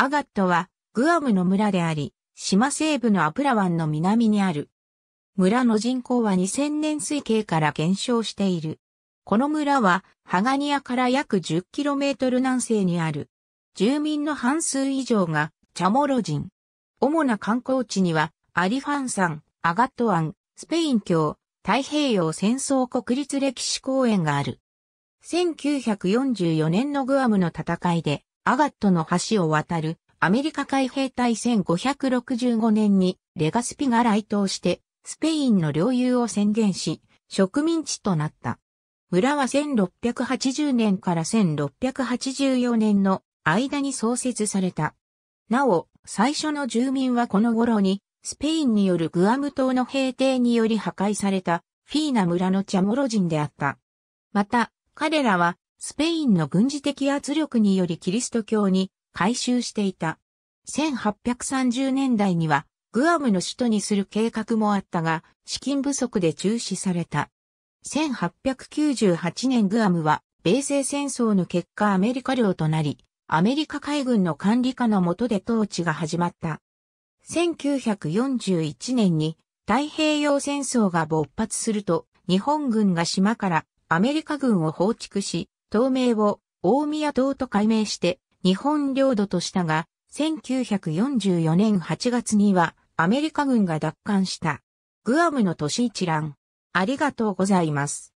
アガットは、グアムの村であり、島西部のアプラ湾の南にある。村の人口は2000年推計から減少している。この村は、ハガニアから約 10km 南西にある。住民の半数以上が、チャモロ人。主な観光地には、アリファン山、アガット湾、スペイン峡、太平洋戦争国立歴史公園がある。1944年のグアムの戦いで、アガットの橋を渡るアメリカ海兵隊1565年にレガスピが来島してスペインの領有を宣言し植民地となった。村は1680年から1684年の間に創設された。なお、最初の住民はこの頃にスペインによるグアム島の兵艇により破壊されたフィーナ村のチャモロ人であった。また、彼らはスペインの軍事的圧力によりキリスト教に改宗していた。1830年代にはグアムの首都にする計画もあったが、資金不足で中止された。1898年グアムは米西戦争の結果アメリカ領となり、アメリカ海軍の管理下の下で統治が始まった。1941年に太平洋戦争が勃発すると、日本軍が島からアメリカ軍を放逐し、東名を大宮島と改名して日本領土としたが、1944年8月にはアメリカ軍が奪還した。グアムの都市一覧。ありがとうございます。